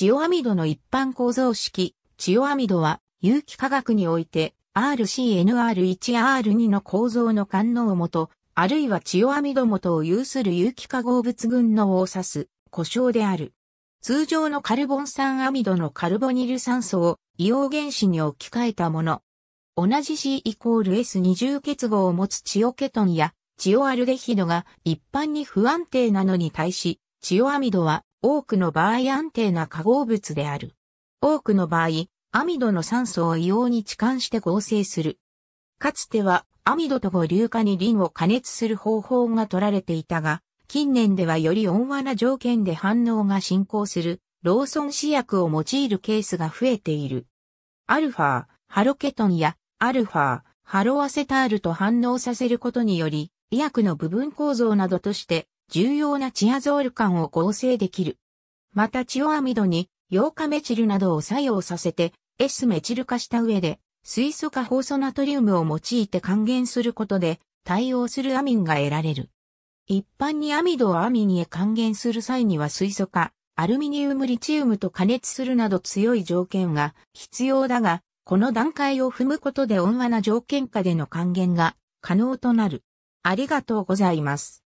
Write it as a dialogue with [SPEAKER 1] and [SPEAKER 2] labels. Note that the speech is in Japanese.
[SPEAKER 1] チオアミドの一般構造式、チオアミドは有機化学において RCNR1R2 の構造の官能元、あるいはチオアミド元を有する有機化合物群のを指す、故障である。通常のカルボン酸アミドのカルボニル酸素を硫黄原子に置き換えたもの。同じ C イコール S20 結合を持つチオケトンやチオアルデヒドが一般に不安定なのに対し、チオアミドは多くの場合安定な化合物である。多くの場合、アミドの酸素を硫黄に置換して合成する。かつては、アミドと五硫化にリンを加熱する方法が取られていたが、近年ではより温和な条件で反応が進行する、ローソン試薬を用いるケースが増えている。アルファ、ハロケトンや、アルファ、ハロアセタールと反応させることにより、医薬の部分構造などとして、重要なチアゾール感を合成できる。またチオアミドに、ヨ化メチルなどを作用させて、S メチル化した上で、水素化放素ナトリウムを用いて還元することで、対応するアミンが得られる。一般にアミドをアミンへ還元する際には水素化、アルミニウムリチウムと加熱するなど強い条件が必要だが、この段階を踏むことで温和な条件下での還元が可能となる。ありがとうございます。